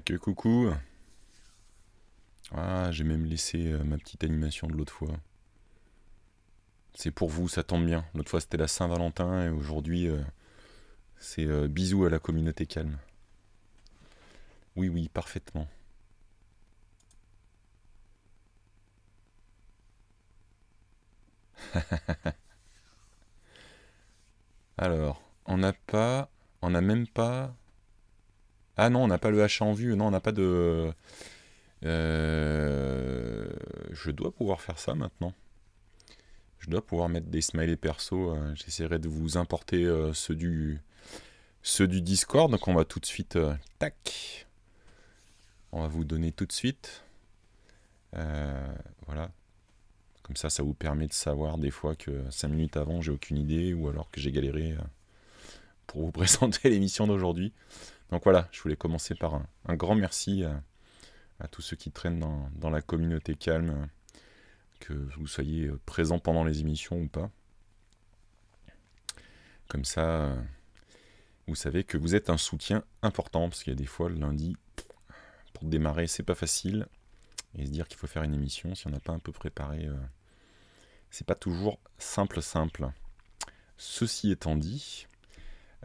que coucou Ah, j'ai même laissé euh, ma petite animation de l'autre fois. C'est pour vous, ça tombe bien. L'autre fois c'était la Saint-Valentin et aujourd'hui euh, c'est euh, bisous à la communauté calme. Oui, oui, parfaitement. Alors, on n'a pas, on n'a même pas ah non, on n'a pas le H en vue, non, on n'a pas de. Euh, je dois pouvoir faire ça maintenant. Je dois pouvoir mettre des smileys perso. Euh, j'essaierai de vous importer euh, ceux, du... ceux du Discord. Donc on va tout de suite. Tac On va vous donner tout de suite. Voilà. Comme ça, ça vous permet de savoir des fois que 5 minutes avant, j'ai aucune idée ou alors que j'ai galéré pour vous présenter l'émission d'aujourd'hui. Donc voilà, je voulais commencer par un, grand merci à, tous ceux qui traînent dans, la communauté calme, que vous soyez présents pendant les émissions ou pas. Comme ça, vous savez que vous êtes un soutien important, parce qu'il y a des fois le lundi, pour démarrer, c'est pas facile. Et se dire qu'il faut faire une émission, si on n'a pas un peu préparé, euh, c'est pas toujours simple simple. Ceci étant dit,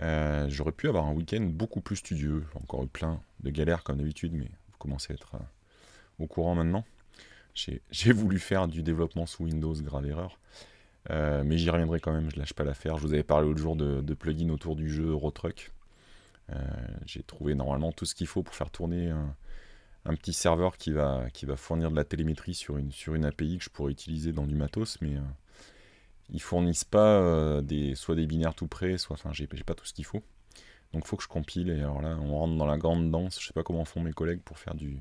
euh, j'aurais pu avoir un week-end beaucoup plus studieux. J'ai encore eu plein de galères comme d'habitude, mais vous commencez à être euh, au courant maintenant. J'ai voulu faire du développement sous Windows, grave erreur. Euh, mais j'y reviendrai quand même, je lâche pas l'affaire. Je vous avais parlé l'autre jour de, plugins autour du jeu Eurotruck. J'ai trouvé normalement tout ce qu'il faut pour faire tourner un, petit serveur qui va, fournir de la télémétrie sur une, sur une API que je pourrais utiliser dans du matos, mais ils fournissent pas euh, des, soit des binaires tout prêts, soit. Enfin, j'ai pas tout ce qu'il faut. Donc il faut que je compile. Et alors là, on rentre dans la grande danse. Je sais pas comment font mes collègues pour faire du,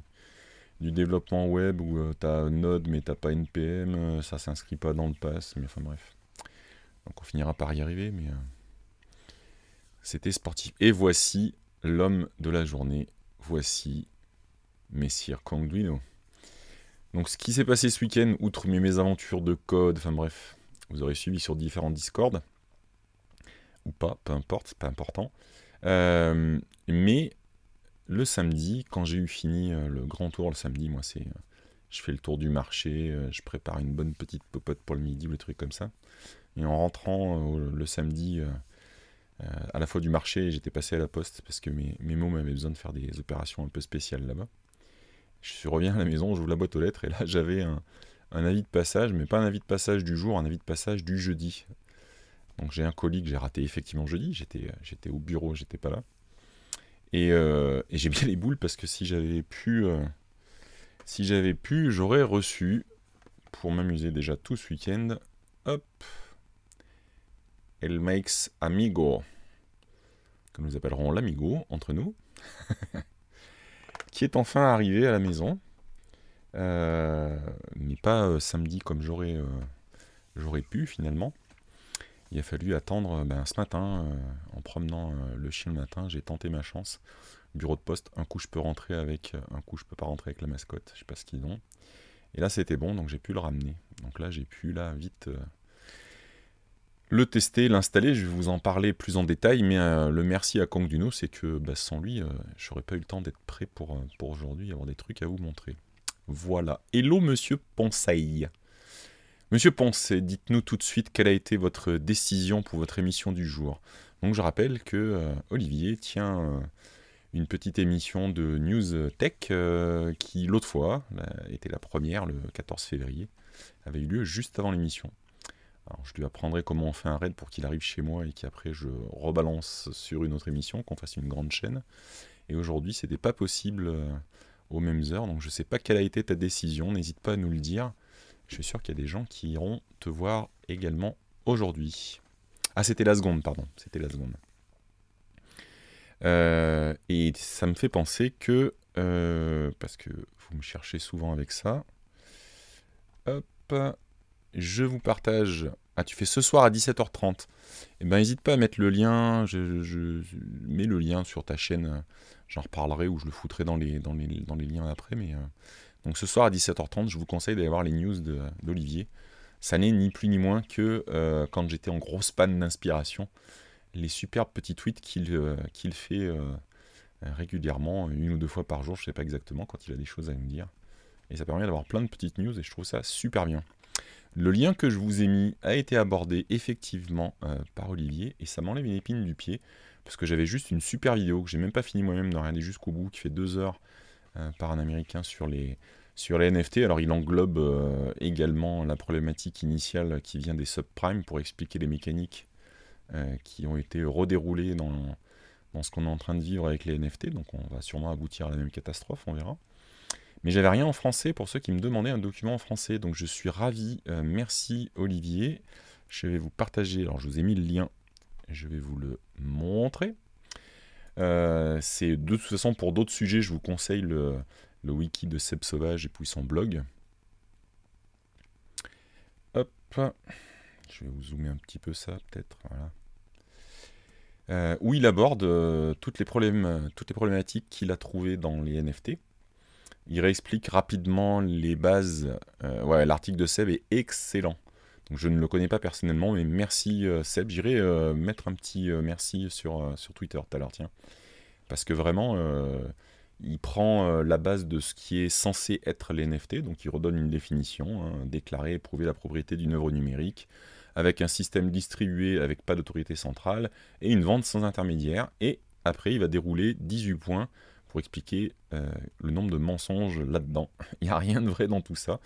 développement web où euh, t'as tu Node mais t'as pas NPM, euh, ça s'inscrit pas dans le pass. Mais enfin bref. Donc on finira par y arriver. Mais c'était sportif. Et voici l'homme de la journée. Voici Messire Kangduino. Donc ce qui s'est passé ce week-end, outre mes mésaventures de code, enfin bref, vous aurez suivi sur différents discords. ou pas, peu importe, c'est pas important. Euh, mais le samedi, quand j'ai eu fini euh, le grand tour, le samedi, moi, c'est. Euh, je fais le tour du marché, je prépare une bonne petite popote pour le midi le truc comme ça. Et en rentrant le samedi à la fois du marché, j'étais passé à la poste parce que mes, mots m'avaient besoin de faire des opérations un peu spéciales là-bas. Je reviens à la maison, j'ouvre la boîte aux lettres et là j'avais un, un avis de passage, mais pas un avis de passage du jour, un avis de passage du jeudi. Donc j'ai un colis que j'ai raté effectivement jeudi, j'étais, euh, au bureau, j'étais pas là. Euh, et, j'ai bien les boules parce que si j'avais pu, euh, si j'avais pu, j'aurais reçu, pour m'amuser déjà tout ce week-end, hop, El Makes Amigo, que nous appellerons l'amigo entre nous, qui est enfin arrivé à la maison. Euh, mais pas euh, samedi comme j'aurais euh, j'aurais pu finalement. Il a fallu attendre ben, ce matin, en promenant le chien le matin, j'ai tenté ma chance. Bureau de poste, un coup je peux rentrer avec, un coup je peux pas rentrer avec la mascotte, je sais pas ce qu'ils ont. Et là c'était bon, donc j'ai pu le ramener. Donc là j'ai pu là vite le tester, l'installer. Je vais vous en parler plus en détail, mais le merci à Kong Duno, c'est que bah, sans lui, je j'aurais pas eu le temps d'être prêt pour, pour aujourd'hui, avoir des trucs à vous montrer. Voilà. Hello, monsieur Ponseil. Monsieur Ponceille, dites-nous tout de suite quelle a été votre décision pour votre émission du jour. Donc, je rappelle que euh, Olivier tient euh, une petite émission de News Tech euh, qui, l'autre fois, était la première, le 14 février, avait eu lieu juste avant l'émission. Alors, je lui apprendrai comment on fait un raid pour qu'il arrive chez moi et qu'après je rebalance sur une autre émission, qu'on fasse une grande chaîne. Et aujourd'hui, n'était pas possible aux mêmes heures. Donc je ne sais pas quelle a été ta décision, n'hésite pas à nous le dire. Je suis sûr qu'il y a des gens qui iront te voir également aujourd'hui. Ah, c'était la seconde, pardon, c'était la seconde. Euh, et ça me fait penser que, euh, parce que vous me cherchez souvent avec ça, hop, je vous partage ah, tu fais ce soir à 17h30. Eh ben, n'hésite pas à mettre le lien. Je, mets le lien sur ta chaîne. Euh, j'en reparlerai ou je le foutrai dans les, dans dans les liens après. Mais, euh, Donc, ce soir à 17h30, je vous conseille d'aller voir les news d'Olivier. Ça n'est ni plus ni moins que euh, quand j'étais en grosse panne d'inspiration, les superbes petits tweets qu'il fait régulièrement, une ou deux fois par jour, je ne sais pas exactement, quand il a des choses à nous dire. Et ça permet d'avoir plein de petites news et je trouve ça super bien. Le lien que je vous ai mis a été abordé effectivement euh, par Olivier et ça m'enlève une épine du pied parce que j'avais juste une super vidéo que j'ai même pas fini moi-même de regarder jusqu'au bout qui fait deux heures euh, par un américain sur les, sur les NFT. Alors il englobe euh, également la problématique initiale qui vient des subprimes pour expliquer les mécaniques qui ont été redéroulées dans, dans ce qu'on est en train de vivre avec les NFT. Donc on va sûrement aboutir à la même catastrophe, on verra. Mais j'avais rien en français pour ceux qui me demandaient un document en français. Donc je suis ravi. Euh, merci Olivier. Je vais vous partager. Alors je vous ai mis le lien. Je vais vous le montrer. Euh, c'est de toute façon pour d'autres sujets, je vous conseille le, wiki de Seb Sauvage et puis son blog. Hop. Je vais vous zoomer un petit peu ça peut-être. Euh, où il aborde toutes, les problèmes, toutes les problématiques qu'il a trouvées dans les NFT. Il réexplique rapidement les bases. Euh, l'article de Seb est excellent. Donc je ne le connais pas personnellement, mais merci euh, Seb. J'irai euh, mettre un petit merci sur, sur Twitter tout à l'heure, tiens. Parce que vraiment, il prend la base de ce qui est censé être l'NFT. donc il redonne une définition, hein, déclarer et prouver la propriété d'une œuvre numérique, avec un système distribué avec pas d'autorité centrale, et une vente sans intermédiaire. Et après, il va dérouler 18 points expliquer euh, le nombre de mensonges là-dedans. Il n'y a rien de vrai dans tout ça.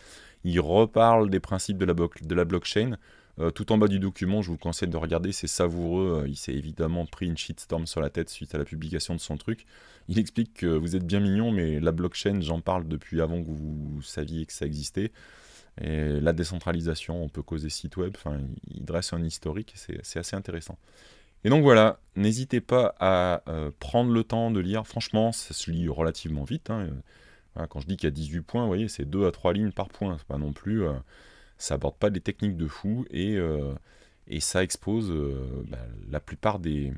Il reparle des principes de la, de la blockchain. Euh, tout en bas du document, je vous conseille de regarder, c'est savoureux. Euh, il s'est évidemment pris une shitstorm sur la tête suite à la publication de son truc. Il explique que vous êtes bien mignon, mais la blockchain, j'en parle depuis avant que vous saviez que ça existait. Et la décentralisation, on peut causer site web. Enfin, il dresse un historique, c'est assez intéressant. Et donc voilà, n'hésitez pas à euh, prendre le temps de lire. Franchement, ça se lit relativement vite. Hein. quand je dis qu'il y a 18 points, vous voyez, c'est 2 à 3 lignes par point. pas non plus. Euh, ça aborde pas des techniques de fou et, euh, ça expose bah, la plupart des,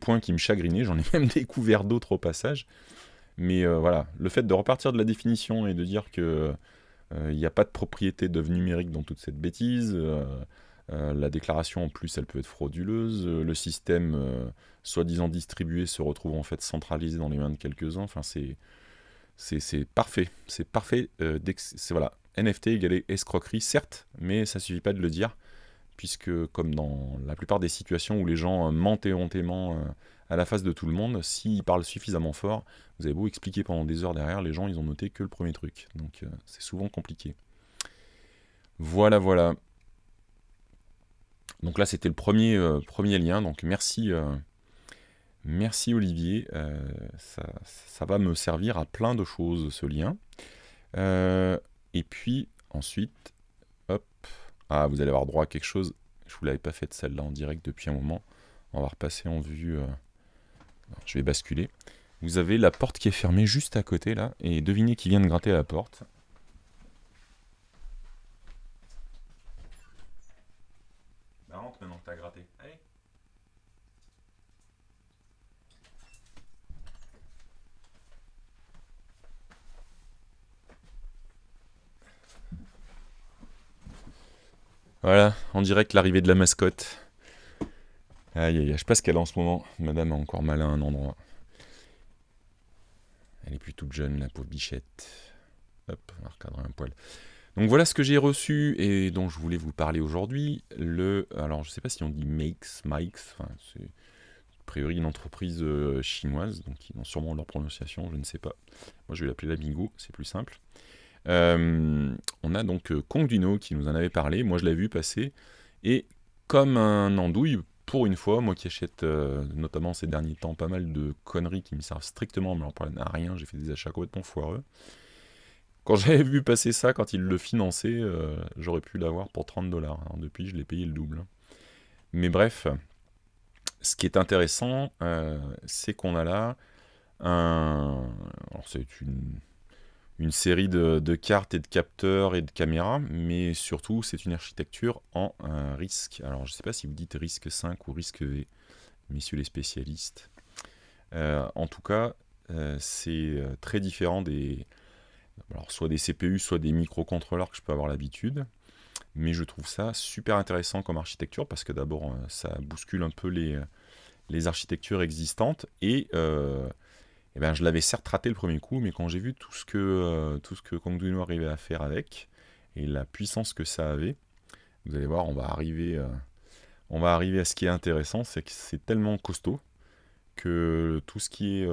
points qui me chagrinaient. J'en ai même découvert d'autres au passage. Mais voilà, le fait de repartir de la définition et de dire que il n'y a pas de propriété d'œuvre numérique dans toute cette bêtise. Euh, la déclaration en plus, elle peut être frauduleuse. Euh, le système euh, soi-disant distribué se retrouve en fait centralisé dans les mains de quelques-uns. Enfin, c'est parfait. C'est parfait. voilà. NFT égale escroquerie, certes, mais ça suffit pas de le dire, puisque comme dans la plupart des situations où les gens mentent éhontément à la face de tout le monde, s'ils parlent suffisamment fort, vous avez beau expliquer pendant des heures derrière, les gens ils ont noté que le premier truc. Donc c'est souvent compliqué. Voilà, voilà. Donc là, c'était le premier, euh, premier lien. Donc merci, euh, merci Olivier. Euh, ça, va me servir à plein de choses, ce lien. et puis ensuite, hop. Ah, vous allez avoir droit à quelque chose. Je vous l'avais pas fait celle-là en direct depuis un moment. On va repasser en vue. Je vais basculer. Vous avez la porte qui est fermée juste à côté là. Et devinez qui vient de gratter à la porte. maintenant t'as gratté. Allez. Voilà, en direct l'arrivée de la mascotte. Aïe aïe, aïe, je sais pas ce qu'elle a en ce moment. Madame a encore mal à un endroit. Elle est plutôt jeune, la pauvre bichette. Hop, on va recadrer un poil. Donc voilà ce que j'ai reçu et dont je voulais vous parler aujourd'hui. Le, alors je ne sais pas si on dit Makes, Mikes, enfin, c'est a priori une entreprise euh, chinoise, donc ils ont sûrement leur prononciation, je ne sais pas. Moi je vais l'appeler la Bingo, c'est plus simple. Euh, on a donc euh, Kong Duno qui nous en avait parlé, moi je l'ai vu passer, et comme un andouille, pour une fois, moi qui achète notamment ces derniers temps pas mal de conneries qui me servent strictement mais en à rien, j'ai fait des achats complètement foireux. Quand j'avais vu passer ça, quand il le finançait, euh, j'aurais pu l'avoir pour 30 dollars. Hein. Depuis, je l'ai payé le double. Mais bref, ce qui est intéressant, euh, c'est qu'on a là un. Alors, c'est une, série de, cartes et de capteurs et de caméras, mais surtout, c'est une architecture en euh, risque. Alors, je ne sais pas si vous dites risque 5 ou risque V, messieurs les spécialistes. en tout cas, c'est très différent des alors, soit des CPU, soit des microcontrôleurs que je peux avoir l'habitude. Mais je trouve ça super intéressant comme architecture parce que d'abord, euh, ça bouscule un peu les, euh, architectures existantes. Et, euh, eh ben, je l'avais certes raté le premier coup, mais quand j'ai vu tout ce que, tout ce que arrivait à faire avec et la puissance que ça avait, vous allez voir, on va arriver, on va arriver à ce qui est intéressant c'est que c'est tellement costaud que tout ce qui est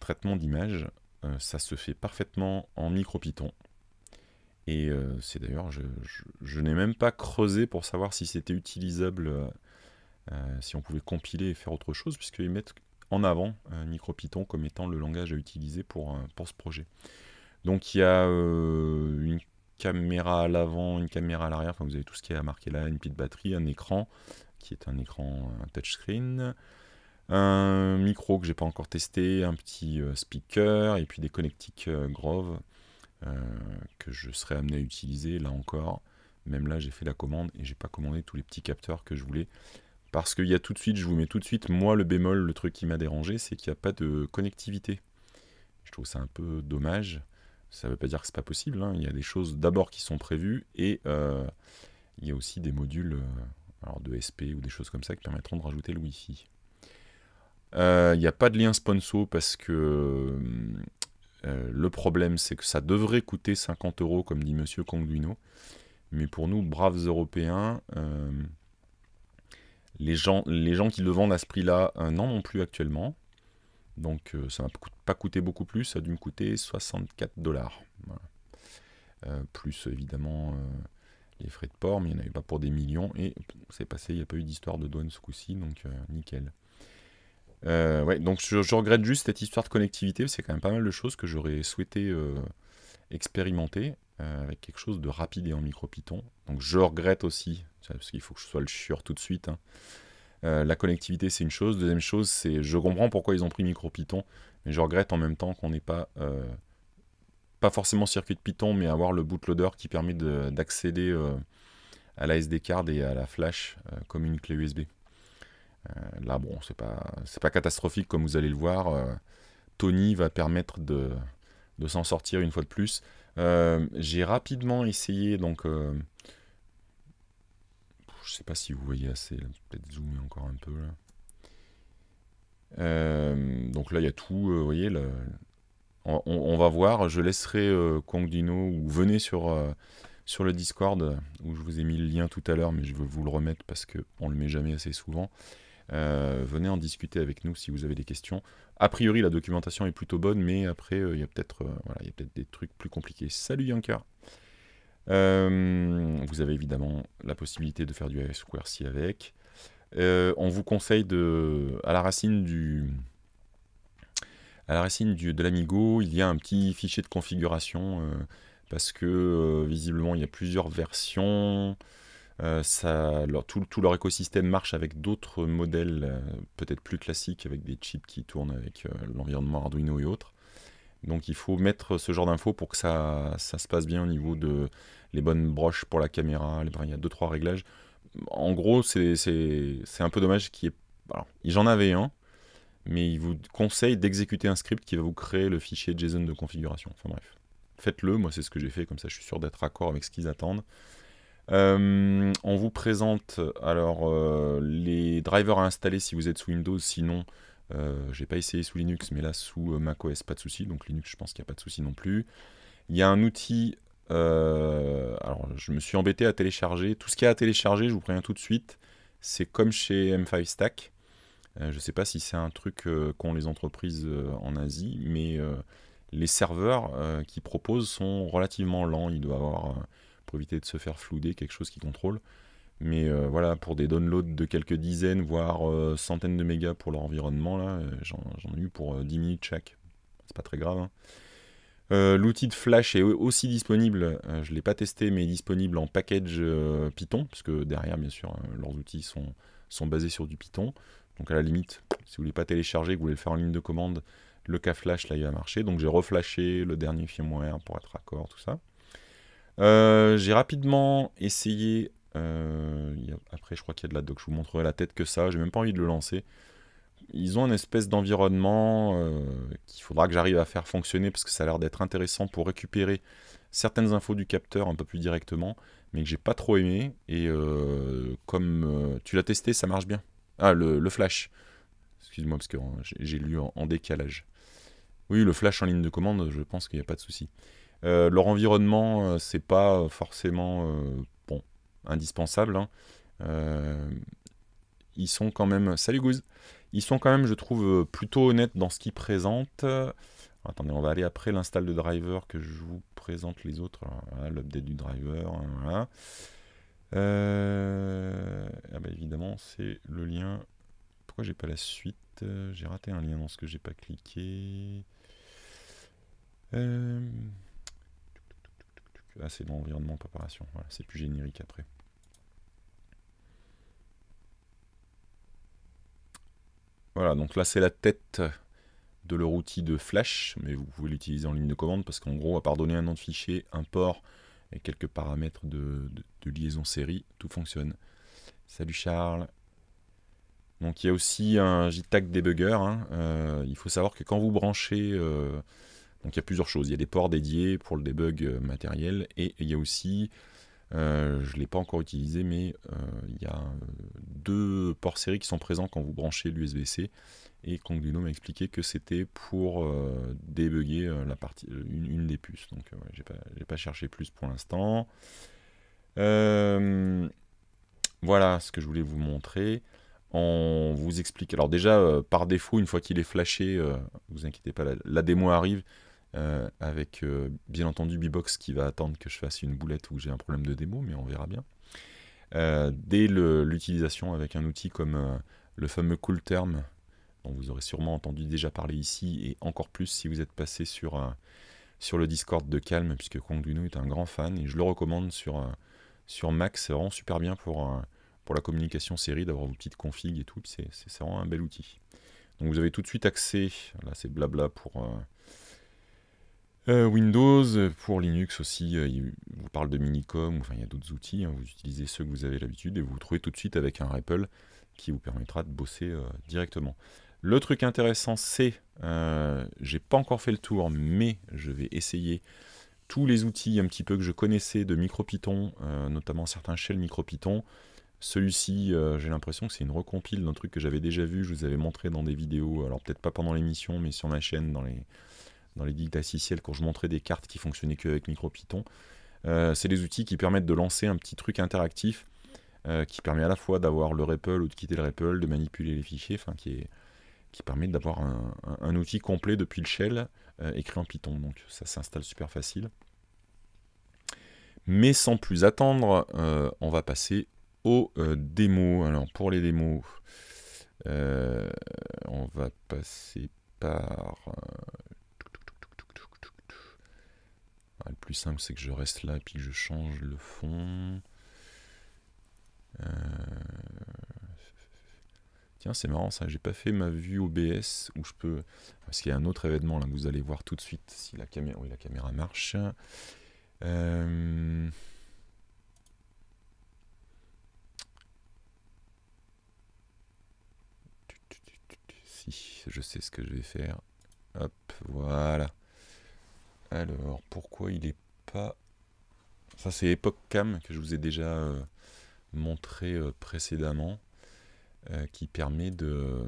traitement d'image euh, ça se fait parfaitement en micro-Python. Et euh, c'est d'ailleurs, je, n'ai même pas creusé pour savoir si c'était utilisable, euh, si on pouvait compiler et faire autre chose, puisqu'ils mettent en avant micro-Python comme étant le langage à utiliser pour, ce projet. Donc il y a une caméra à l'avant, une caméra à l'arrière, enfin vous avez tout ce qui est à marquer là, une petite batterie, un écran, qui est un écran un touchscreen, un micro que j'ai pas encore testé, un petit euh, speaker et puis des connectiques euh, Grove euh, que je serais amené à utiliser là encore. Même là, j'ai fait la commande et j'ai pas commandé tous les petits capteurs que je voulais. Parce qu'il y a tout de suite, je vous mets tout de suite, moi le bémol, le truc qui m'a dérangé, c'est qu'il n'y a pas de connectivité. Je trouve ça un peu dommage. Ça ne veut pas dire que c'est pas possible. Hein. Il y a des choses d'abord qui sont prévues et il y a aussi des modules de SP ou des choses comme ça qui permettront de rajouter le Wi-Fi. Il euh, n'y a pas de lien sponsor parce que euh, le problème, c'est que ça devrait coûter 50 euros, comme dit Monsieur Conguino. Mais pour nous, braves Européens, euh, les, gens, les gens qui le vendent à ce prix-là n'en ont plus actuellement. Donc ça ne pas coûté beaucoup plus, ça a dû me coûter 64 dollars. plus évidemment les frais de port, mais il n'y en avait pas pour des millions. Et c'est passé, il n'y a pas eu d'histoire de douane ce coup-ci, donc nickel. Euh, donc je, regrette juste cette histoire de connectivité, c'est quand même pas mal de choses que j'aurais souhaité euh, expérimenter euh, avec quelque chose de rapide et en micro-python. Donc je regrette aussi, parce qu'il faut que je sois le chieur tout de suite. Hein. la connectivité, c'est une chose. Deuxième chose, c'est je comprends pourquoi ils ont pris micro-python, mais je regrette en même temps qu'on n'ait pas, pas forcément circuit de Python, mais avoir le bootloader qui permet d'accéder à la SD card et à la flash comme une clé USB. Euh, là, bon, c'est pas, pas catastrophique comme vous allez le voir. Euh, Tony va permettre de, s'en sortir une fois de plus. Euh, j'ai rapidement essayé, donc je sais pas si vous voyez assez, peut-être zoomer encore un peu. Là. donc là, il y a tout, vous voyez, on, va voir, je laisserai euh, Dino ou venez sur, sur le Discord, où je vous ai mis le lien tout à l'heure, mais je veux vous le remettre parce qu'on ne le met jamais assez souvent. Euh, venez en discuter avec nous si vous avez des questions. A priori, la documentation est plutôt bonne, mais après, euh, il y a peut-être euh, peut des trucs plus compliqués. Salut Yanker Vous avez évidemment la possibilité de faire du SQL-C avec. on vous conseille de, à la racine du... À la racine de l'Amigo, il y a un petit fichier de configuration parce que visiblement il y a plusieurs versions. Euh, tout, leur écosystème marche avec d'autres modèles, euh, peut-être plus classiques, avec des chips qui tournent avec euh, l'environnement Arduino et autres. Donc il faut mettre ce genre d'infos pour que ça, se passe bien au niveau de les bonnes broches pour la caméra. Les, il y a 2-3 réglages. En gros, c'est un peu dommage qu'il y ait. Alors, j'en avais un, mais il vous conseille d'exécuter un script qui va vous créer le fichier JSON de configuration. Enfin bref, faites-le. Moi, c'est ce que j'ai fait, comme ça je suis sûr d'être raccord avec ce qu'ils attendent. Euh, on vous présente alors euh, les drivers à installer si vous êtes sous Windows, sinon je euh, j'ai pas essayé sous Linux, mais là sous macOS pas de souci, donc Linux je pense qu'il n'y a pas de souci non plus. Il y a un outil, alors je me suis embêté à télécharger, tout ce qu'il y a à télécharger, je vous préviens tout de suite, c'est comme chez M5 Stack. je ne sais pas si c'est un truc qu'ont les entreprises en Asie, mais les serveurs qui proposent sont relativement lents, il doit avoir éviter de se faire flouder quelque chose qui contrôle. Mais euh, voilà, pour des downloads de quelques dizaines, voire euh, centaines de mégas pour leur environnement, là, euh, j'en, ai eu pour 10 minutes chaque. C'est pas très grave. Hein. l'outil de Flash est aussi disponible, je ne l'ai pas testé, mais disponible en package Python, puisque derrière, bien sûr, hein, leurs outils sont, sont basés sur du Python. Donc à la limite, si vous voulez pas télécharger, que vous voulez le faire en ligne de commande, le cas Flash, là, il va marcher. Donc j'ai reflashé le dernier firmware pour être raccord, tout ça. Euh, j'ai rapidement essayé. Euh, après, je crois qu'il y a de la doc. Je vous montrerai la tête que ça. J'ai même pas envie de le lancer. Ils ont un espèce d'environnement euh, qu'il faudra que j'arrive à faire fonctionner parce que ça a l'air d'être intéressant pour récupérer certaines infos du capteur un peu plus directement, mais que j'ai pas trop aimé. Et comme tu l'as testé, ça marche bien. Ah, le, flash. Excuse-moi parce que j'ai lu en, en décalage. Oui, le flash en ligne de commande, je pense qu'il n'y a pas de souci. Euh, leur environnement, euh, c'est pas euh, forcément bon, indispensable. Hein. ils sont quand même. Salut Goose Ils sont quand même, je trouve, plutôt honnêtes dans ce qu'ils présentent. Attendez, on va aller après l'install de driver que je vous présente les autres. L'update du driver. Hein, ah bah, évidemment, c'est le lien. Pourquoi j'ai pas la suite J'ai raté un lien dans ce que j'ai pas cliqué. Euh là ah, c'est l'environnement préparation, voilà, c'est plus générique après. Voilà, donc là c'est la tête de leur outil de flash, mais vous pouvez l'utiliser en ligne de commande parce qu'en gros, à part donner un nom de fichier, un port et quelques paramètres de, liaison série, tout fonctionne. Salut Charles. Donc il y a aussi un JTAG debugger. Hein. Euh, il faut savoir que quand vous branchez euh, donc il y a plusieurs choses. Il y a des ports dédiés pour le debug euh, matériel et il y a aussi, euh, je ne l'ai pas encore utilisé, mais euh, il y a deux ports série qui sont présents quand vous branchez l'USB-C. Et Kangduno m'a expliqué que c'était pour euh, la partie, une, des puces. Donc je j'ai pas, cherché plus pour l'instant. voilà ce que je voulais vous montrer on vous explique. Alors déjà, par défaut, une fois qu'il est flashé, vous inquiétez pas, la démo arrive, euh, avec euh, bien entendu Bbox qui va attendre que je fasse une boulette où j'ai un problème de démo, mais on verra bien. Euh, dès l'utilisation avec un outil comme le fameux Coolterm, dont vous aurez sûrement entendu déjà parler ici, et encore plus si vous êtes passé sur, sur le Discord de Calme, puisque Kongduno est un grand fan, et je le recommande sur, sur Mac, c'est vraiment super bien pour, pour la communication série, d'avoir vos petites configs et tout, c'est vraiment un bel outil. Donc vous avez tout de suite accès, là c'est blabla pour, euh, Windows, euh, pour Linux aussi, euh, il vous parle de Minicom, enfin il y a d'autres outils, hein, vous utilisez ceux que vous avez l'habitude et vous vous trouvez tout de suite avec un Ripple qui vous permettra de bosser directement. Le truc intéressant, c'est, j'ai pas encore fait le tour, mais je vais essayer tous les outils un petit peu que je connaissais de MicroPython, notamment certains shells MicroPython. Celui-ci, j'ai l'impression que c'est une recompile d'un truc que j'avais déjà vu, je vous avais montré dans des vidéos, alors peut-être pas pendant l'émission, mais sur ma chaîne, dans les, dans les didacticiels quand je montrais des cartes qui fonctionnaient qu'avec MicroPython. Euh, c'est des outils qui permettent de lancer un petit truc interactif euh, qui permet à la fois d'avoir le REPL ou de quitter le REPL, de manipuler les fichiers, qui, permet d'avoir un, outil complet depuis le shell euh, écrit en Python. Donc ça s'installe super facile. Mais sans plus attendre, on va passer aux démos. Alors pour les démos, on va passer par ah, le plus simple, c'est que je reste là et puis que je change le fond. Euh, tiens, c'est marrant ça, j'ai pas fait ma vue OBS où je peux. Parce qu'il y a un autre événement là vous allez voir tout de suite si la caméra. Oui, la caméra marche. Euh, si, je sais ce que je vais faire. Hop, voilà. Alors, pourquoi il n'est pas... Ça, c'est Epoch Cam que je vous ai déjà euh, montré euh, précédemment, euh, qui permet de...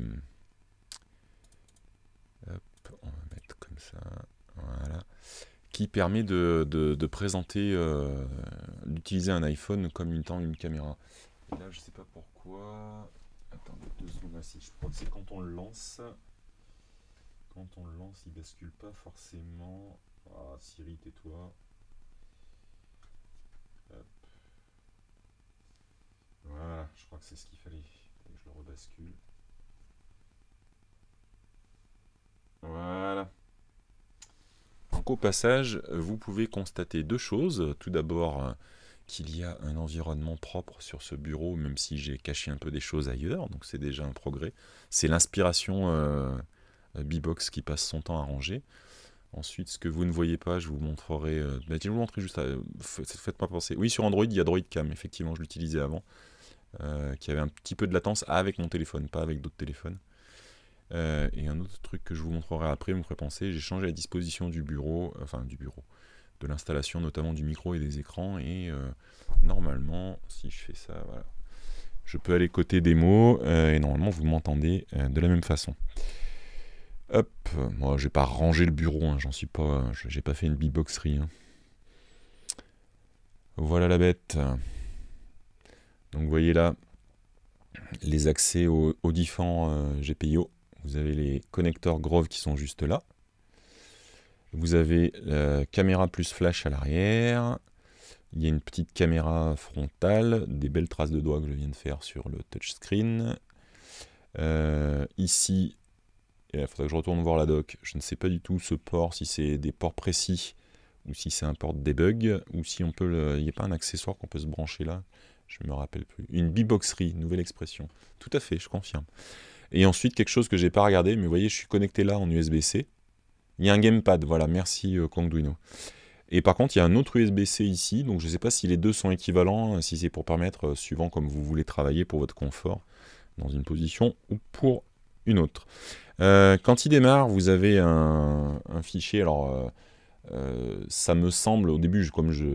Hop, on va mettre comme ça, voilà. Qui permet de, présenter, d'utiliser un iPhone comme une, caméra. là, je sais pas pourquoi... Attendez deux secondes, je crois que c'est quand on le lance... Quand on le lance, il bascule pas forcément... Ah, Siri, tais-toi. Voilà, je crois que c'est ce qu'il fallait. je le rebascule. Voilà. Donc au passage, vous pouvez constater deux choses. Tout d'abord, euh, qu'il y a un environnement propre sur ce bureau, même si j'ai caché un peu des choses ailleurs, donc c'est déjà un progrès. C'est l'inspiration euh, euh qui passe son temps à ranger. Ensuite, ce que vous ne voyez pas, je vous montrerai. Euh, bah, vous montrer juste. À, faites pas penser. Oui, sur Android, il y a Cam. effectivement, je l'utilisais avant, euh, qui avait un petit peu de latence avec mon téléphone, pas avec d'autres téléphones. Euh, et un autre truc que je vous montrerai après, vous me ferez penser, j'ai changé la disposition du bureau, enfin du bureau, de l'installation notamment du micro et des écrans. Et euh, normalement, si je fais ça, voilà, je peux aller côté démo et normalement vous m'entendez de la même façon. Hop, moi j'ai pas rangé le bureau, hein, j'en suis pas, j'ai pas fait une biboxerie. boxerie hein. Voilà la bête. Donc vous voyez là les accès aux, différents euh, GPIO. Vous avez les connecteurs Grove qui sont juste là. Vous avez la caméra plus flash à l'arrière. Il y a une petite caméra frontale, des belles traces de doigts que je viens de faire sur le touchscreen. Euh, ici, il faudrait que je retourne voir la doc. Je ne sais pas du tout ce port, si c'est des ports précis, ou si c'est un port de debug, ou si on peut... Le... Il n'y a pas un accessoire qu'on peut se brancher là Je ne me rappelle plus. Une biboxerie, nouvelle expression. Tout à fait, je confirme. Et ensuite, quelque chose que je n'ai pas regardé, mais vous voyez, je suis connecté là en USB-C. Il y a un gamepad, voilà, merci euh, Et par contre, il y a un autre USB-C ici, donc je ne sais pas si les deux sont équivalents, euh, si c'est pour permettre, euh, suivant comme vous voulez travailler pour votre confort, dans une position ou pour une autre. Euh, quand il démarre, vous avez un, fichier. Alors, euh, euh, ça me semble, au début, comme je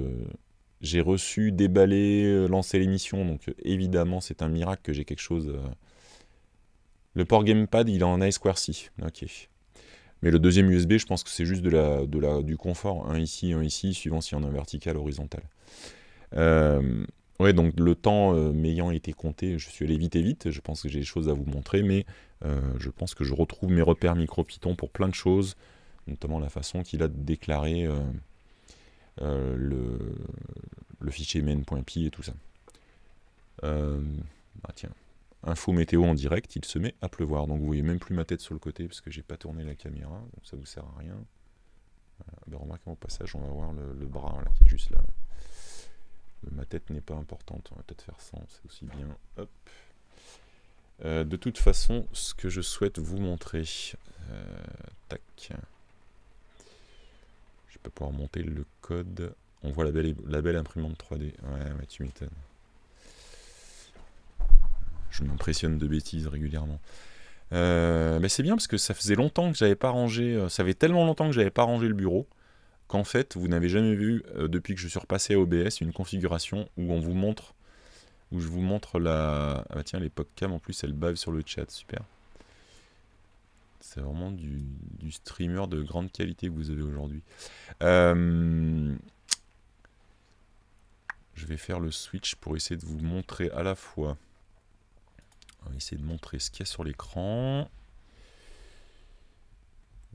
j'ai reçu, déballé, lancé l'émission, donc évidemment, c'est un miracle que j'ai quelque chose. Le port Gamepad, il est en I2C. Ok. Mais le deuxième USB, je pense que c'est juste de la, du confort. Un ici, un ici, suivant s'il y en a un vertical, horizontal. Ouais, donc le temps euh, m'ayant été compté, je suis allé vite et vite. Je pense que j'ai des choses à vous montrer, mais euh, je pense que je retrouve mes repères micro-python pour plein de choses, notamment la façon qu'il a déclaré déclarer euh, le, fichier main.py et tout ça. Ah, tiens, info météo en direct, il se met à pleuvoir. Donc vous voyez même plus ma tête sur le côté parce que j'ai pas tourné la caméra, donc ça vous sert à rien. Bah, remarquez au passage, on va voir le, bras là, qui est juste là. Ma tête n'est pas importante, on va peut-être faire 100, c'est aussi bien. Euh, de toute façon, ce que je souhaite vous montrer, euh, tac, je peux pouvoir monter le code. On voit la belle, imprimante 3D. Ouais, tu m'étonnes. Je m'impressionne de bêtises régulièrement. Euh, mais c'est bien parce que ça faisait longtemps que j'avais pas rangé, ça fait tellement longtemps que j'avais pas rangé le bureau qu'en fait, vous n'avez jamais vu, euh, depuis que je suis repassé à OBS, une configuration où on vous montre, où je vous montre la... Ah bah tiens, les cam en plus, elle bave sur le chat, super. C'est vraiment du, streamer de grande qualité que vous avez aujourd'hui. Euh, je vais faire le switch pour essayer de vous montrer à la fois... essayer de montrer ce qu'il y a sur l'écran.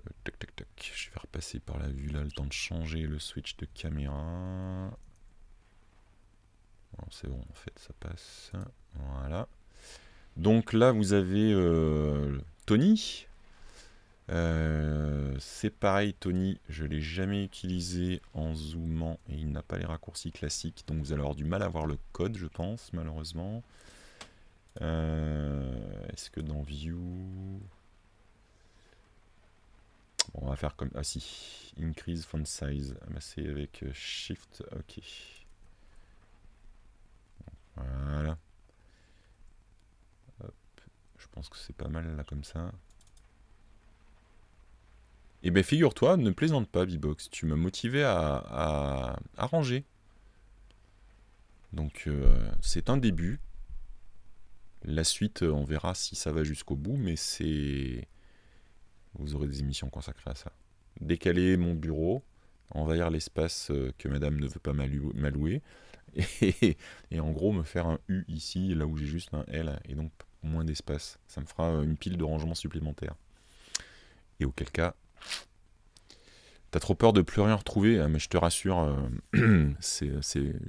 Euh, tac tac tac, je vais repasser par la vue là, le temps de changer le switch de caméra. c'est bon, en fait, ça passe. Voilà. Donc là, vous avez euh, Tony. Euh, c'est pareil, Tony, je l'ai jamais utilisé en zoomant et il n'a pas les raccourcis classiques, donc vous allez avoir du mal à voir le code, je pense, malheureusement. Est-ce que dans View, on va faire comme... Ah si, increase font size. Ah, bah, c'est avec euh, shift, ok. Voilà. Je pense que c'est pas mal là comme ça. Et eh ben figure-toi, ne plaisante pas B-Box. tu m'as motivé à, à, ranger. Donc euh, c'est un début. La suite, euh, on verra si ça va jusqu'au bout, mais c'est vous aurez des émissions consacrées à ça. Décaler mon bureau, envahir l'espace euh, que madame ne veut pas m'allouer, et, et, en gros me faire un U ici, là où j'ai juste un L, et donc moins d'espace. Ça me fera euh, une pile de rangement supplémentaire. Et auquel cas, t'as trop peur de plus rien retrouver, hein, mais je te rassure, euh, c'est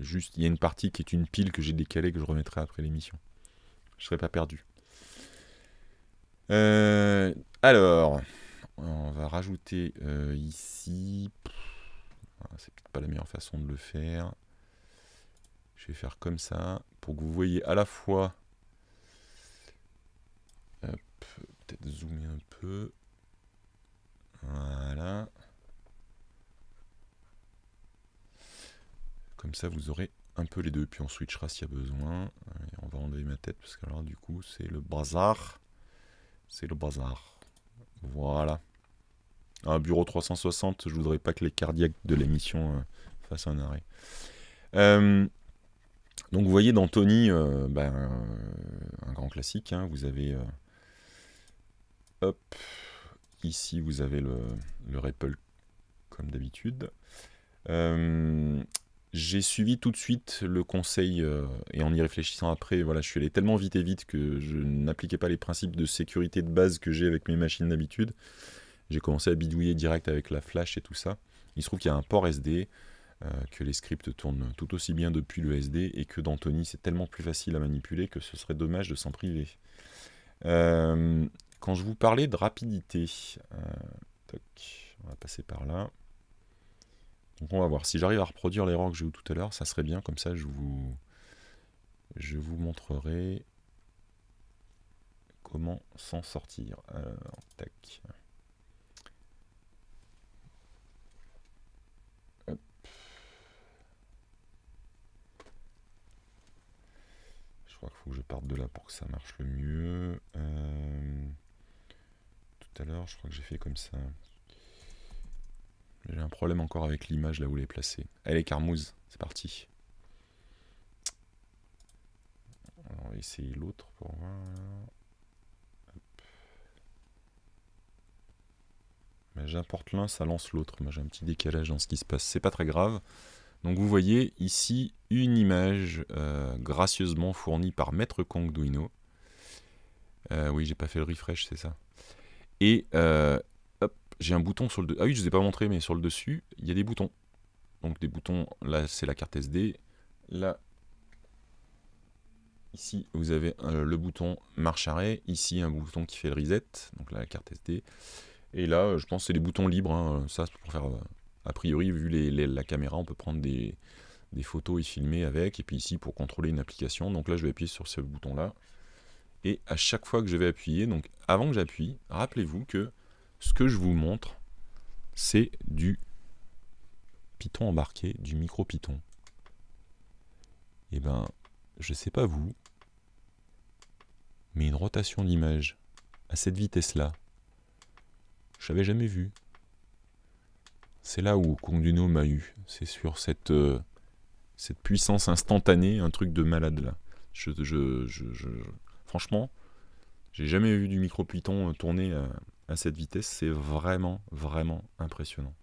juste, il y a une partie qui est une pile que j'ai décalée que je remettrai après l'émission. Je serai pas perdu. Euh, alors, on va rajouter euh, ici. Ah, c'est peut-être pas la meilleure façon de le faire. Je vais faire comme ça pour que vous voyez à la fois. Peut-être zoomer un peu. Voilà. Comme ça, vous aurez un peu les deux, puis on switchera s'il y a besoin. Et on va enlever ma tête, parce que alors du coup, c'est le bazar. C'est le bazar. Voilà. Un bureau 360, je voudrais pas que les cardiaques de l'émission euh, fassent un arrêt. Euh, donc vous voyez dans Tony, euh, ben, un grand classique, hein, vous avez... hop, ici vous avez le, le comme d'habitude. J'ai suivi tout de suite le conseil euh, et en y réfléchissant après, voilà, je suis allé tellement vite et vite que je n'appliquais pas les principes de sécurité de base que j'ai avec mes machines d'habitude. J'ai commencé à bidouiller direct avec la flash et tout ça. Il se trouve qu'il y a un port SD, euh, que les scripts tournent tout aussi bien depuis le SD et que Tony c'est tellement plus facile à manipuler que ce serait dommage de s'en priver. Euh, quand je vous parlais de rapidité, on va passer par là. Donc on va voir. Si j'arrive à reproduire l'erreur que j'ai eu tout à l'heure, ça serait bien. Comme ça, je vous, je vous montrerai comment s'en sortir. Alors, tac. Je crois qu'il faut que je parte de là pour que ça marche le mieux. Euh, tout à l'heure, je crois que j'ai fait comme ça. J'ai un problème encore avec l'image là où elle est placée. Allez, Carmouze, c'est parti. on va essayer l'autre pour voir. Mais j'importe l'un, ça lance l'autre. Moi j'ai un petit décalage dans ce qui se passe. C'est pas très grave. Donc vous voyez ici une image euh, gracieusement fournie par Maître Kong Duino. Euh, oui, j'ai pas fait le refresh, c'est ça. Et euh, j'ai un bouton sur le dessus. Ah oui, je ne vous ai pas montré, mais sur le dessus, il y a des boutons. Donc des boutons, là c'est la carte SD. Là, ici vous avez euh, le bouton marche arrêt. Ici un bouton qui fait le reset, donc là la carte SD. Et là, je pense que c'est des boutons libres. Hein. Ça, pour faire, euh, a priori, vu la caméra, on peut prendre des, des photos et filmer avec. Et puis ici, pour contrôler une application. Donc là, je vais appuyer sur ce bouton-là. Et à chaque fois que je vais appuyer, donc avant que j'appuie, rappelez-vous que ce que je vous montre, c'est du Python embarqué, du micro Python. Et eh ben, je sais pas vous, mais une rotation d'image à cette vitesse-là, je n'avais jamais vu. C'est là où Conduno m'a eu. C'est sur cette, euh, cette puissance instantanée, un truc de malade là. Je, je, je, franchement, j'ai jamais vu du micro Python tourner euh, à cette vitesse, c'est vraiment, vraiment impressionnant.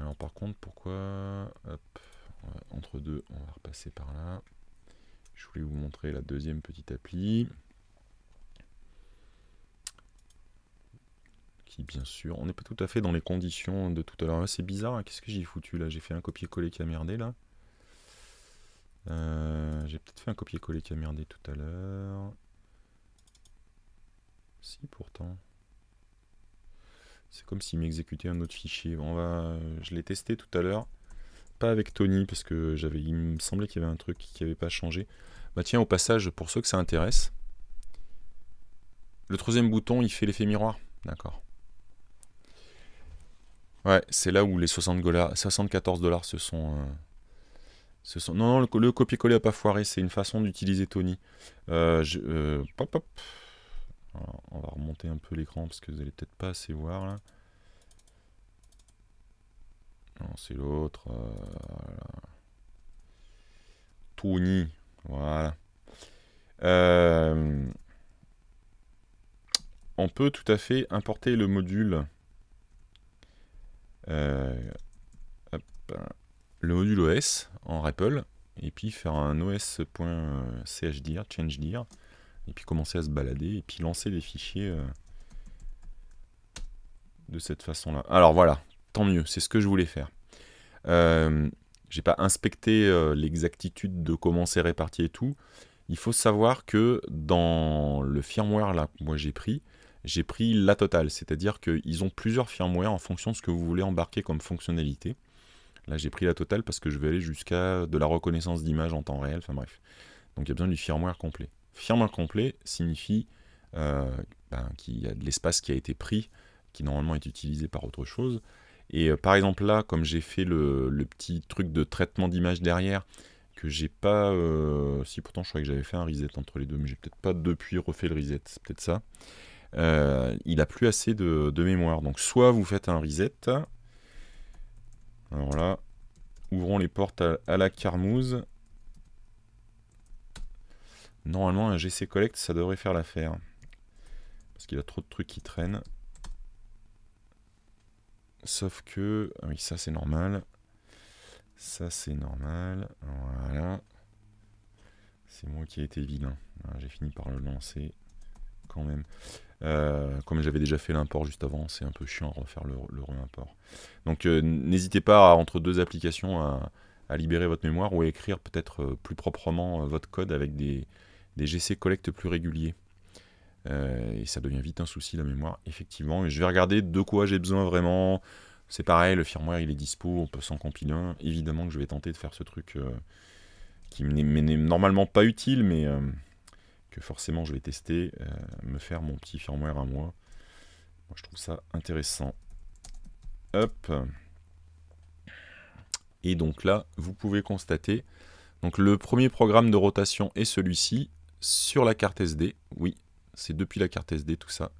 Alors par contre, pourquoi... entre deux, on va repasser par là. Je voulais vous montrer la deuxième petite appli. bien sûr, on n'est pas tout à fait dans les conditions de tout à l'heure. Ah, c'est bizarre, hein, qu'est-ce que j'ai foutu là J'ai fait un copier-coller qui a merdé là. Euh, j'ai peut-être fait un copier-coller qui a merdé tout à l'heure. Si, pourtant. C'est comme s'il m'exécutait un autre fichier. on va... Euh, je l'ai testé tout à l'heure. Pas avec Tony, parce que j'avais. il me semblait qu'il y avait un truc qui n'avait pas changé. Bah tiens, au passage, pour ceux que ça intéresse, le troisième bouton, il fait l'effet miroir. D'accord. Ouais, c'est là où les 60 dollars, 74 dollars se sont, euh, sont. Non, non le, copier-coller n'a pas foiré, c'est une façon d'utiliser Tony. Euh, euh, on va remonter un peu l'écran parce que vous n'allez peut-être pas assez voir là. Non, c'est l'autre. Tony, voilà. on peut tout à fait importer le module euh, euh, le module OS en REPL, et puis faire un os.chdir, changedir, et puis commencer à se balader, et puis lancer les fichiers euh, de cette façon-là. Alors voilà, tant mieux, c'est ce que je voulais faire. Euh, j'ai pas inspecté l'exactitude de comment c'est réparti et tout. Il faut savoir que dans le firmware là, moi j'ai pris, j'ai pris la totale, c'est-à-dire qu'ils ont plusieurs firmware en fonction de ce que vous voulez embarquer comme fonctionnalité. Là, j'ai pris la totale parce que je vais aller jusqu'à de la reconnaissance d'image en temps réel, enfin bref. Donc il y a besoin du firmware complet. Firmware complet signifie euh, ben, qu'il y a de l'espace qui a été pris, qui normalement est utilisé par autre chose. Et euh, par exemple là, comme j'ai fait le, petit truc de traitement d'image derrière, que j'ai pas... Euh, si pourtant je crois que j'avais fait un reset entre les deux, mais j'ai peut-être pas depuis refait le reset, c'est peut-être ça. Euh, il a plus assez de, mémoire. Donc soit vous faites un reset. Alors là, ouvrons les portes à, la carmouse. Normalement, un GC Collect, ça devrait faire l'affaire. Parce qu'il a trop de trucs qui traînent. Sauf que... Ah oui, ça c'est normal. Ça c'est normal. Voilà. C'est moi qui ai été vilain. J'ai fini par le lancer quand même. Euh, comme j'avais déjà fait l'import juste avant, c'est un peu chiant de refaire le, re Donc euh, n'hésitez pas à, entre deux applications à, libérer votre mémoire ou à écrire peut-être euh, plus proprement votre code avec des, GC collecte plus réguliers. et ça devient vite un souci la mémoire, effectivement. et je vais regarder de quoi j'ai besoin vraiment. C'est pareil, le firmware il est dispo, on peut s'en compiler un. Évidemment que je vais tenter de faire ce truc qui n'est normalement pas utile, mais forcément je vais tester, euh, me faire mon petit firmware à moi. je trouve ça intéressant. Hop. Et donc là, vous pouvez constater, donc le premier programme de rotation est celui-ci, sur la carte SD. Oui, c'est depuis la carte SD tout ça.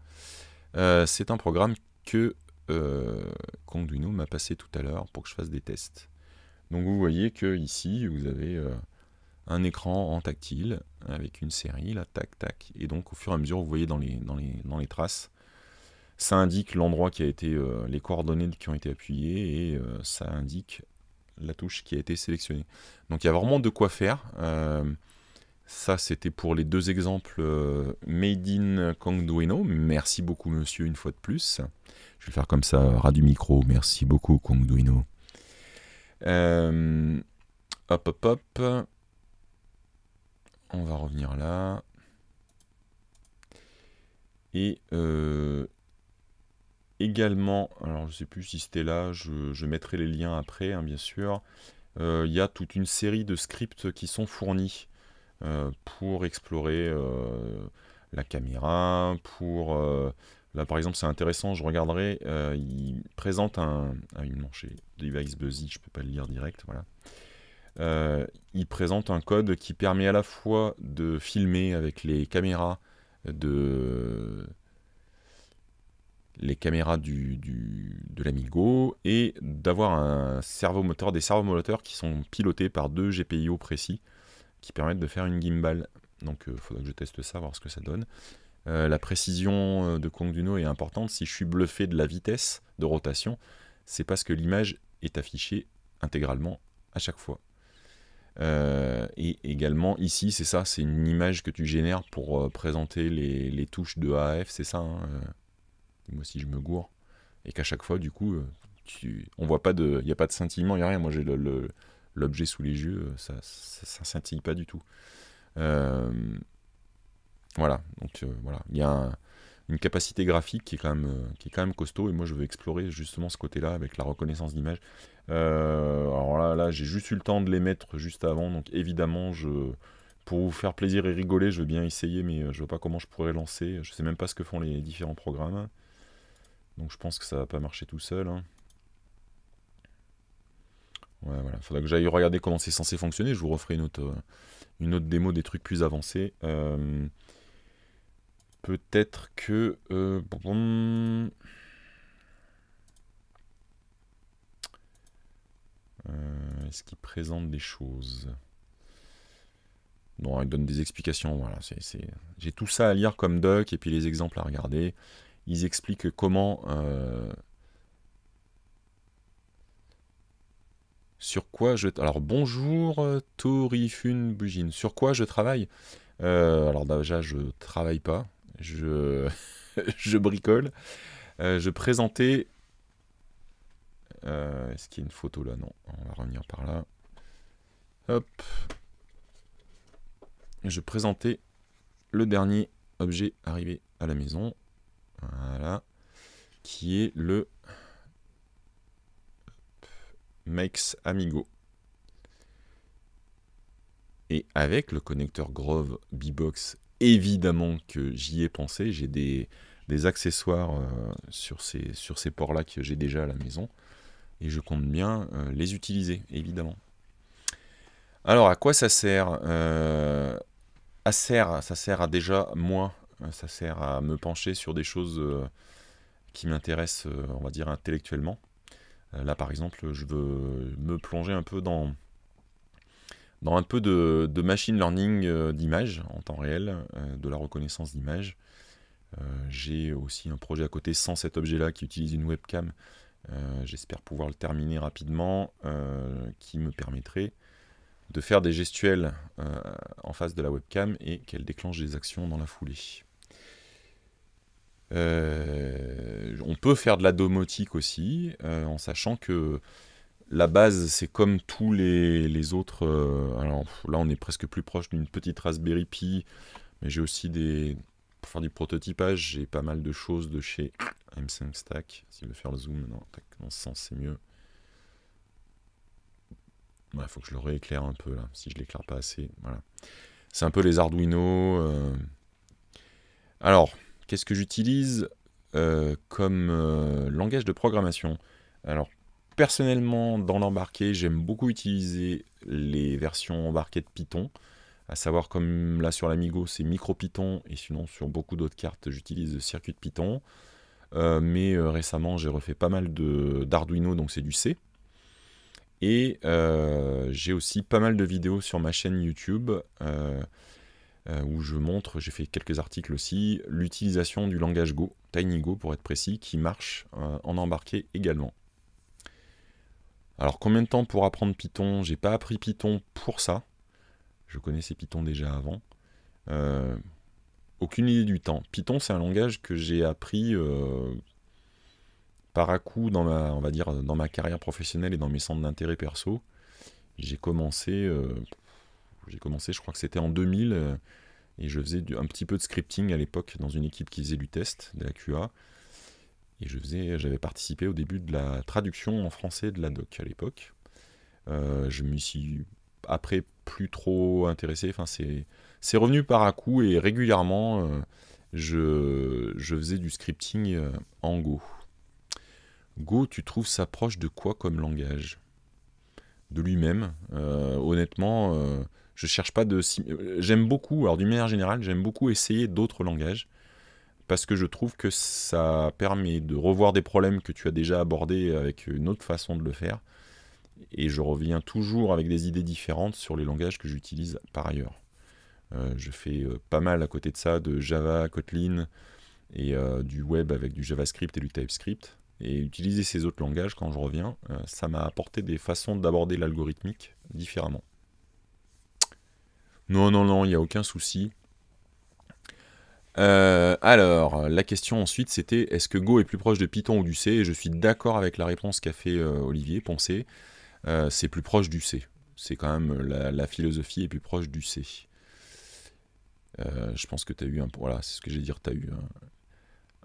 Euh, c'est un programme que euh, Conduino m'a passé tout à l'heure pour que je fasse des tests. Donc vous voyez que ici vous avez euh, un écran en tactile avec une série, là, tac, tac. Et donc, au fur et à mesure, vous voyez dans les, dans les, dans les traces, ça indique l'endroit qui a été, euh, les coordonnées qui ont été appuyées et euh, ça indique la touche qui a été sélectionnée. Donc, il y a vraiment de quoi faire. Euh, ça, c'était pour les deux exemples Made in Kongduino. Merci beaucoup, monsieur, une fois de plus. Je vais faire comme ça, ras du micro. Merci beaucoup, Kongduino. hop, hop, hop on va revenir là. Et euh, également, alors je sais plus si c'était là, je, mettrai les liens après, hein, bien sûr. Euh, il y a toute une série de scripts qui sont fournis euh, pour explorer la caméra, pour... là par exemple c'est intéressant, je regarderai, il présente un... Ah, une manche, Device Buzzy, je peux pas le lire direct, voilà. Euh, il présente un code qui permet à la fois de filmer avec les caméras de les caméras du, de l'Amigo et d'avoir un servomoteur, des servomoteurs qui sont pilotés par deux GPIO précis qui permettent de faire une gimbal. Donc il euh, faudra que je teste ça, voir ce que ça donne. Euh, la précision de Kong Duno est importante. Si je suis bluffé de la vitesse de rotation, c'est parce que l'image est affichée intégralement à chaque fois. Euh, et également ici, c'est ça, c'est une image que tu génères pour euh, présenter les, touches de AF, c'est ça. Hein, euh, moi si je me gourre. Et qu'à chaque fois, du coup, tu, on voit pas de, il n'y a pas de scintillement, il n'y a rien. Moi j'ai l'objet le, sous les yeux, ça, ça, scintille pas du tout. voilà, donc voilà, il y a un, une capacité graphique qui est, quand même, euh, qui est quand même costaud. Et moi, je veux explorer justement ce côté-là avec la reconnaissance d'image. Euh, alors là, là j'ai juste eu le temps de les mettre juste avant. Donc évidemment, je, pour vous faire plaisir et rigoler, je veux bien essayer, mais euh, je vois pas comment je pourrais lancer. Je sais même pas ce que font les différents programmes. Donc je pense que ça va pas marcher tout seul. Hein. Ouais, voilà. Faudra que j'aille regarder comment c'est censé fonctionner. Je vous referai une autre, une autre démo des trucs plus avancés. Peut-être que... Euh, euh, est-ce qu'il présente des choses Non, il donne des explications. Voilà, J'ai tout ça à lire comme doc et puis les exemples à regarder. Ils expliquent comment... Euh, sur quoi je... Alors bonjour Torifune Bugine. Sur quoi je travaille Alors déjà je travaille pas je, je bricole. Euh, je présentais. Euh, est-ce qu'il y a une photo là Non, on va revenir par là. Hop. Je présentais le dernier objet arrivé à la maison. Voilà. Qui est le Max Amigo. Et avec le connecteur Grove B-Box évidemment que j'y ai pensé. J'ai des, accessoires euh, sur ces, sur ces ports-là que j'ai déjà à la maison. Et je compte bien euh, les utiliser, évidemment. Alors, à quoi ça sert euh, sert, Ça sert à déjà, moi, ça sert à me pencher sur des choses qui m'intéressent, on va dire, intellectuellement. là, par exemple, je veux me plonger un peu dans dans un peu de, machine learning euh, d'image en temps réel, euh, de la reconnaissance d'image. Euh, j'ai aussi un projet à côté sans cet objet-là qui utilise une webcam. J'espère pouvoir le terminer rapidement, qui me permettrait de faire des gestuels en face de la webcam et qu'elle déclenche des actions dans la foulée. on peut faire de la domotique aussi, en sachant que la base, c'est comme tous les, autres. Euh, alors là, on est presque plus proche d'une petite Raspberry Pi, mais j'ai aussi des. Pour faire du prototypage, j'ai pas mal de choses de chez M5 Stack. Si je veux faire le zoom, non, dans ce sens, c'est mieux. Il faut que je le rééclaire un peu, là, si je l'éclaire pas assez. Voilà. C'est un peu les Arduino. Euh. Alors, qu'est-ce que j'utilise euh, comme langage de programmation Alors, personnellement, dans l'embarqué, j'aime beaucoup utiliser les versions embarquées de Python. À savoir, comme là sur l'Amigo, c'est MicroPython. et sinon sur beaucoup d'autres cartes, j'utilise le circuit de Python. Euh, mais euh, récemment, j'ai refait pas mal d'Arduino, donc c'est du C. Et euh, j'ai aussi pas mal de vidéos sur ma chaîne YouTube où je montre, j'ai fait quelques articles aussi, l'utilisation du langage Go, TinyGo pour être précis, qui marche en embarqué également. Alors combien de temps pour apprendre Python J'ai pas appris Python pour ça. Je connaissais Python déjà avant. Euh, aucune idée du temps. Python, c'est un langage que j'ai appris euh, par à coup dans ma, on va dire, dans ma carrière professionnelle et dans mes centres d'intérêt perso. J'ai commencé, euh, j'ai commencé, je crois que c'était en 2000, et je faisais un petit peu de scripting à l'époque dans une équipe qui faisait du test, de la QA. Et je faisais, j'avais participé au début de la traduction en français de la doc à l'époque. Euh, je me suis après plus trop intéressé. Enfin, c'est revenu par à coup et régulièrement, euh, je, je, faisais du scripting euh, en Go. Go, tu trouves ça proche de quoi comme langage De lui-même. Euh, honnêtement, je cherche pas de. J'aime beaucoup, alors d'une manière générale, j'aime beaucoup essayer d'autres langages parce que je trouve que ça permet de revoir des problèmes que tu as déjà abordés avec une autre façon de le faire. Et je reviens toujours avec des idées différentes sur les langages que j'utilise par ailleurs. Euh, je fais euh, pas mal à côté de ça de Java, Kotlin et euh, du web avec du JavaScript et du TypeScript. Et utiliser ces autres langages quand je reviens, ça m'a apporté des façons d'aborder l'algorithmique différemment. Non, non, non, il n'y a aucun souci. Euh, alors, la question ensuite, c'était est-ce que Go est plus proche de Python ou du C Et je suis d'accord avec la réponse qu'a fait euh, Olivier Penser, euh, c'est plus proche du C. C'est quand même la, philosophie est plus proche du C. je pense que tu as eu un. Voilà, c'est ce que j'ai dire. Tu as eu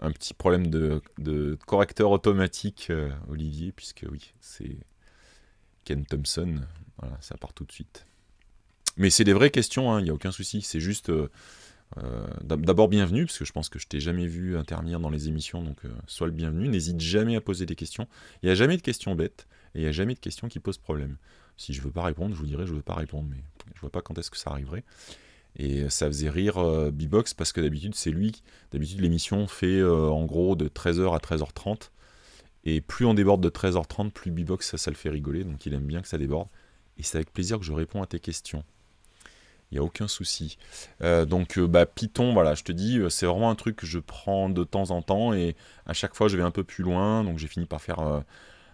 un, petit problème de, correcteur automatique, Olivier, puisque oui, c'est Ken Thompson. Voilà, ça part tout de suite. Mais c'est des vraies questions, il hein, n'y a aucun souci. C'est juste euh, d'abord, bienvenue, parce que je pense que je t'ai jamais vu intervenir dans les émissions, donc euh, sois le bienvenu. N'hésite jamais à poser des questions. Il n'y a jamais de questions bêtes et il n'y a jamais de questions qui posent problème. Si je veux pas répondre, je vous dirai je veux pas répondre, mais je vois pas quand est-ce que ça arriverait. Et euh, ça faisait rire Bibox parce que d'habitude, c'est lui. D'habitude, l'émission fait en gros de 13h à 13h30. Et plus on déborde de 13h30, plus Bibox ça, ça le fait rigoler. Donc il aime bien que ça déborde. Et c'est avec plaisir que je réponds à tes questions il n'y a aucun souci. Euh, donc euh, bah, Python, voilà, je te dis, euh, c'est vraiment un truc que je prends de temps en temps et à chaque fois je vais un peu plus loin. Donc j'ai fini par faire,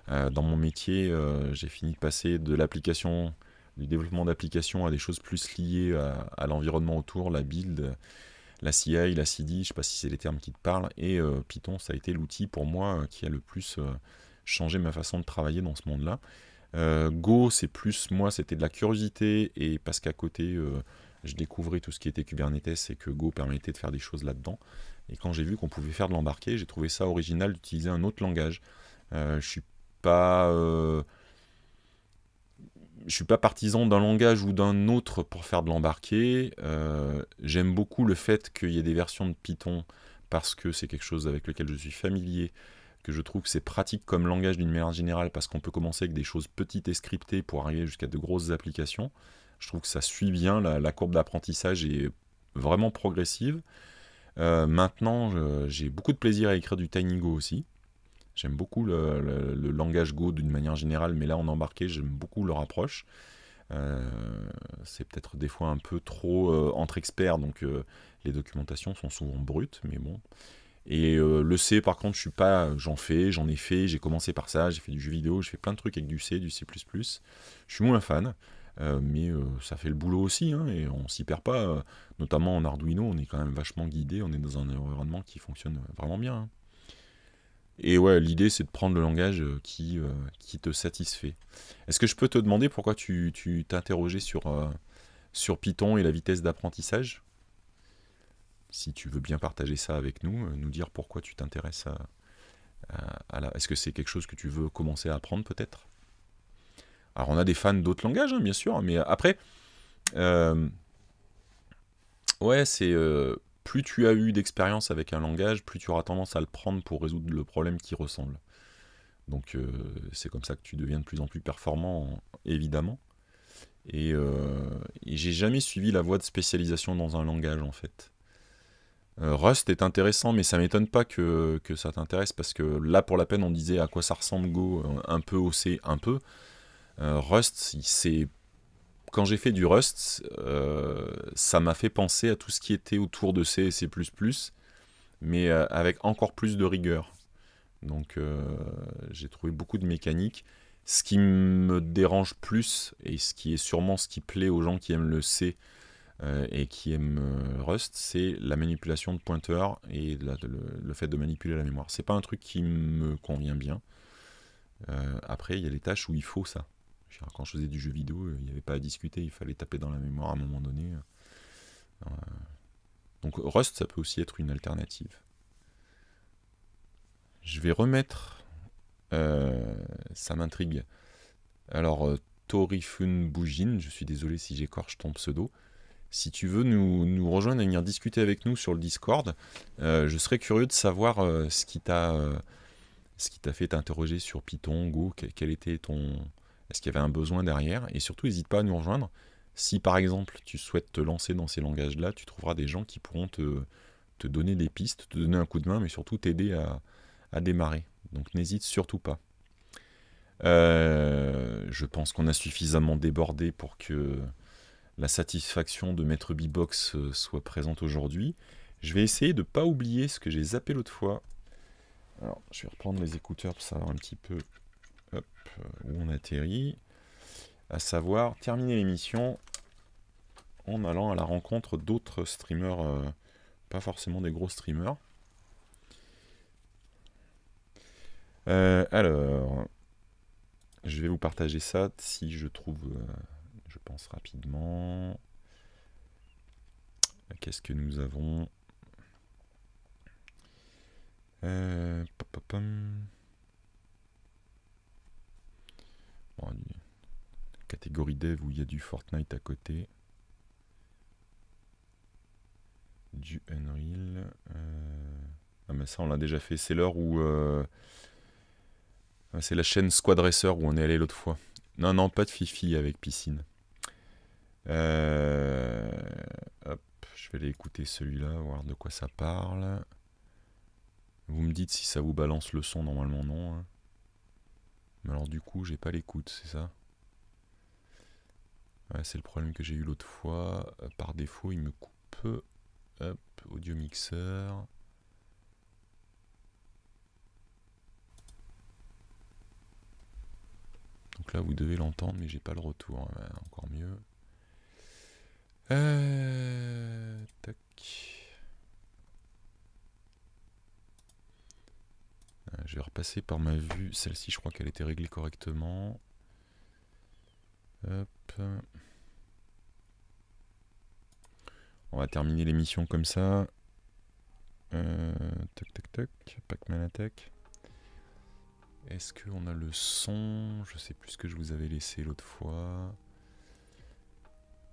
dans mon métier, j'ai fini de passer de l'application, du développement d'applications à des choses plus liées à, l'environnement autour, la build, la CI, la CD, je sais pas si c'est les termes qui te parlent. Et Python, ça a été l'outil pour moi qui a le plus changé ma façon de travailler dans ce monde-là. Euh, Go, c'est plus moi, c'était de la curiosité et parce qu'à côté, euh, je découvrais tout ce qui était Kubernetes et que Go permettait de faire des choses là-dedans. Et quand j'ai vu qu'on pouvait faire de l'embarquer, j'ai trouvé ça original d'utiliser un autre langage. Euh, je suis pas, je suis pas partisan d'un langage ou d'un autre pour faire de l'embarquer. J'aime beaucoup le fait qu'il y ait des versions de Python parce que c'est quelque chose avec lequel je suis familier que je trouve que c'est pratique comme langage d'une manière générale parce qu'on peut commencer avec des choses petites et scriptées pour arriver jusqu'à de grosses applications. Je trouve que ça suit bien, la, courbe d'apprentissage est vraiment progressive. Euh, maintenant, j'ai beaucoup de plaisir à écrire du TinyGo aussi. J'aime beaucoup le, langage Go d'une manière générale, mais là en embarqué, j'aime beaucoup leur approche. Euh, c'est peut-être des fois un peu trop euh, entre experts, donc les documentations sont souvent brutes, mais bon. Et euh, le C, par contre, je suis pas. Euh, j'en fais, j'en ai fait, j'ai commencé par ça, j'ai fait du jeu vidéo, j'ai fait plein de trucs avec du C, du C. Je suis moins fan, euh, mais ça fait le boulot aussi, hein, et on s'y perd pas. notamment en Arduino, on est quand même vachement guidé, on est dans un environnement qui fonctionne vraiment bien. Hein. Et ouais, l'idée, c'est de prendre le langage qui, qui te satisfait. Est-ce que je peux te demander pourquoi tu t'interrogeais sur, sur Python et la vitesse d'apprentissage si tu veux bien partager ça avec nous, euh, nous dire pourquoi tu t'intéresses à, Est-ce que c'est quelque chose que tu veux commencer à apprendre peut-être Alors on a des fans d'autres langages, hein, bien sûr, mais après, euh, ouais, c'est euh, plus tu as eu d'expérience avec un langage, plus tu auras tendance à le prendre pour résoudre le problème qui ressemble. Donc c'est comme ça que tu deviens de plus en plus performant, évidemment. et j'ai jamais suivi la voie de spécialisation dans un langage en fait. Euh, Rust est intéressant, mais ça m'étonne pas que, ça t'intéresse, parce que là, pour la peine, on disait à quoi ça ressemble Go, euh, un peu haussé, un peu. Euh, Rust, c'est... Quand j'ai fait du Rust, ça m'a fait penser à tout ce qui était autour de C et C++, mais avec encore plus de rigueur. Donc j'ai trouvé beaucoup de mécaniques. Ce qui me dérange plus, et ce qui est sûrement ce qui plaît aux gens qui aiment le C, euh, et qui aime euh, Rust, c'est la manipulation de pointeurs et le, fait de manipuler la mémoire. C'est pas un truc qui me convient bien. Euh, après, il y a les tâches où il faut ça. quand je faisais du jeu vidéo, il n'y avait pas à discuter, il fallait taper dans la mémoire à un moment donné. donc Rust, ça peut aussi être une alternative. Je vais remettre. ça m'intrigue. Alors, Torifun Bougine, je suis désolé si j'écorche ton pseudo si tu veux nous, rejoindre et venir discuter avec nous sur le Discord, euh, je serais curieux de savoir euh, ce qui t'a euh, ce qui t'a fait t'interroger sur Python, Go, quel, était ton est-ce qu'il y avait un besoin derrière et surtout n'hésite pas à nous rejoindre. Si par exemple tu souhaites te lancer dans ces langages-là, tu trouveras des gens qui pourront te, donner des pistes, te donner un coup de main, mais surtout t'aider à démarrer. Donc n'hésite surtout pas. je pense qu'on a suffisamment débordé pour que la satisfaction de Maître Bibox euh, soit présente aujourd'hui. Je vais essayer de ne pas oublier ce que j'ai zappé l'autre fois. Alors, je vais reprendre les écouteurs pour savoir un petit peu euh, où on atterrit. À savoir, terminer l'émission en allant à la rencontre d'autres streamers, euh, pas forcément des gros streamers. alors, je vais vous partager ça si je trouve rapidement. Qu'est-ce que nous avons euh, Catégorie dev où il y a du Fortnite à côté. Du Unreal. Euh. Ah, mais ça on l'a déjà fait. C'est l'heure où... Euh, c'est la chaîne Squad où on est allé l'autre fois. Non, non, pas de Fifi avec piscine. Euh, hop, je vais aller écouter celui-là, voir de quoi ça parle. Vous me dites si ça vous balance le son, normalement non. Hein. Mais alors du coup, j'ai pas l'écoute, c'est ça Ouais, c'est le problème que j'ai eu l'autre fois. Euh, par défaut, il me coupe. Hop, audio mixeur. Donc là, vous devez l'entendre, mais j'ai pas le retour. Hein. encore mieux. Euh, euh, je vais repasser par ma vue. Celle-ci, je crois qu'elle était réglée correctement. On va terminer l'émission comme ça. Euh, tac, tac, tac. Pac-Man Est-ce qu'on a le son Je sais plus ce que je vous avais laissé l'autre fois.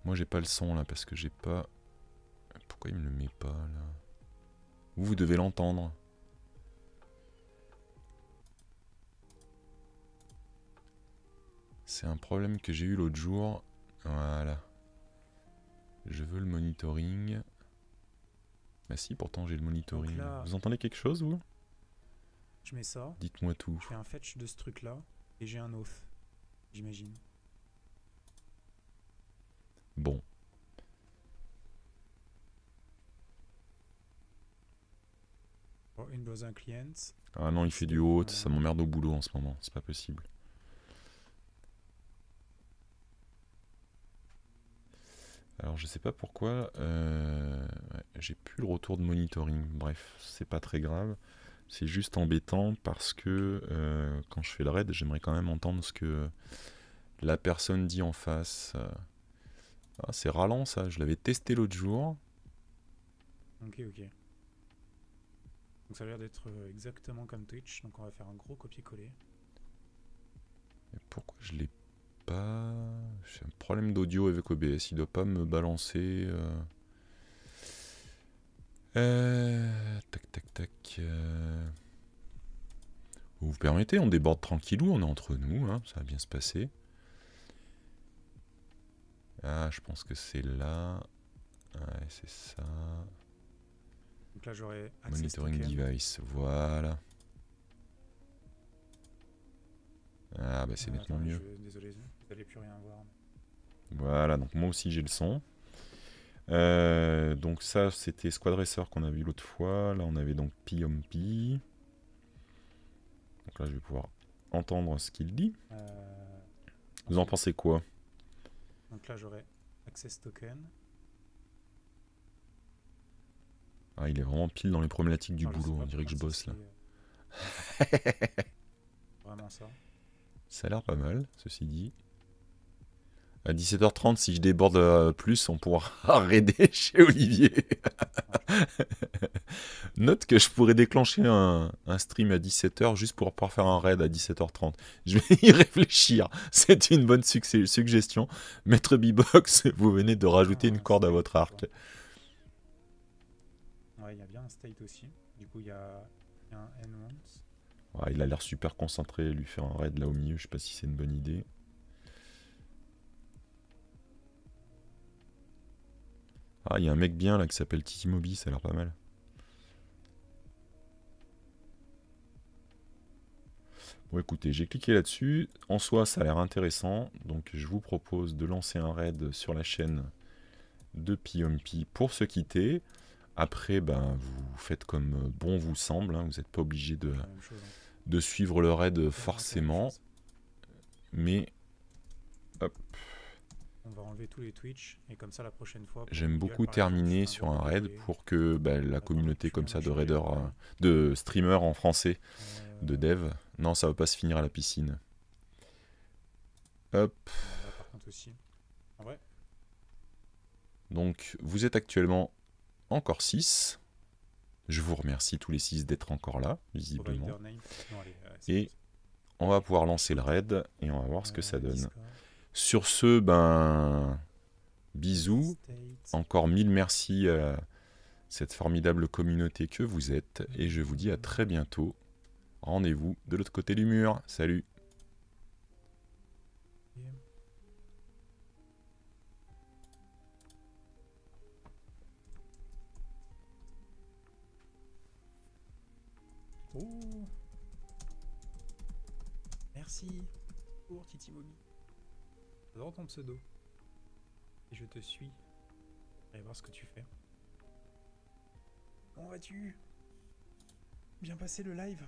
Moi j'ai pas le son là parce que j'ai pas... Pourquoi il me le met pas là Vous, vous devez l'entendre. C'est un problème que j'ai eu l'autre jour. Voilà. Je veux le monitoring. Bah si, pourtant j'ai le monitoring. vous entendez quelque chose, vous Je mets ça. Dites-moi tout. Je fais un fetch de ce truc-là, et j'ai un off, j'imagine. Bon. besoin oh, client. Ah non, il fait du haut, ça m'emmerde au boulot en ce moment, c'est pas possible. Alors je sais pas pourquoi, euh, j'ai plus le retour de monitoring, bref, c'est pas très grave. C'est juste embêtant parce que euh, quand je fais le raid, j'aimerais quand même entendre ce que la personne dit en face. Euh, ah, c'est ralent ça, je l'avais testé l'autre jour. Ok, ok. Donc ça a l'air d'être euh, exactement comme Twitch, donc on va faire un gros copier-coller. Et pourquoi je l'ai pas... J'ai un problème d'audio avec OBS, il doit pas me balancer... Euh, euh, tac, tac, tac... Vous vous permettez, on déborde tranquillou, on est entre nous, hein. ça va bien se passer. Ah, je pense que c'est là. c'est ça. Donc là, Monitoring device, voilà. Ah, bah c'est maintenant ah, nettement mieux. Voilà, donc moi aussi j'ai le son. Euh, donc ça, c'était Squadresser qu'on a vu l'autre fois. Là, on avait donc Piompi. Donc là, je vais pouvoir entendre ce qu'il dit. Euh, vous en pensez quoi donc là, j'aurai access token. Ah, il est vraiment pile dans les problématiques du boulot. On dirait que je bosse là. Euh, vraiment ça. Ça a l'air pas mal, ceci dit. À 17h30, si je déborde euh, plus, on pourra raider chez Olivier. Note que je pourrais déclencher un, stream à 17h juste pour pouvoir faire un raid à 17h30. Je vais y réfléchir. C'est une bonne suggestion. Maître B-Box, vous venez de rajouter une corde à votre arc. il y a bien un state aussi. Du coup, il y a, un n il a l'air super concentré. Lui faire un raid là au milieu, je sais pas si c'est une bonne idée. Ah, il y a un mec bien là qui s'appelle Titi Moby, ça a l'air pas mal. Bon, écoutez, j'ai cliqué là-dessus. En soi, ça a l'air intéressant. Donc, je vous propose de lancer un raid sur la chaîne de pi pour se quitter. Après, ben, vous faites comme bon vous semble. Hein. Vous n'êtes pas obligé de, hein. de suivre le raid forcément. Mais, hop. On va enlever tous les Twitch et comme ça la prochaine fois. J'aime beaucoup terminer sur un raid pour que bah, la communauté comme ça de raiders, euh, de streamers en français, euh, de dev. Non, ça va pas se finir à la piscine. Hop. Donc vous êtes actuellement encore 6. Je vous remercie tous les 6 d'être encore là, visiblement. Euh, et on va pouvoir lancer le raid et on va voir ce que ça donne. Sur ce, ben, bisous. Encore mille merci à cette formidable communauté que vous êtes. Et je vous dis à très bientôt. Rendez-vous de l'autre côté du mur. Salut oh. Merci pour Titi J'adore ton pseudo. Et je te suis. Allez voir ce que tu fais. Comment vas-tu Bien passé le live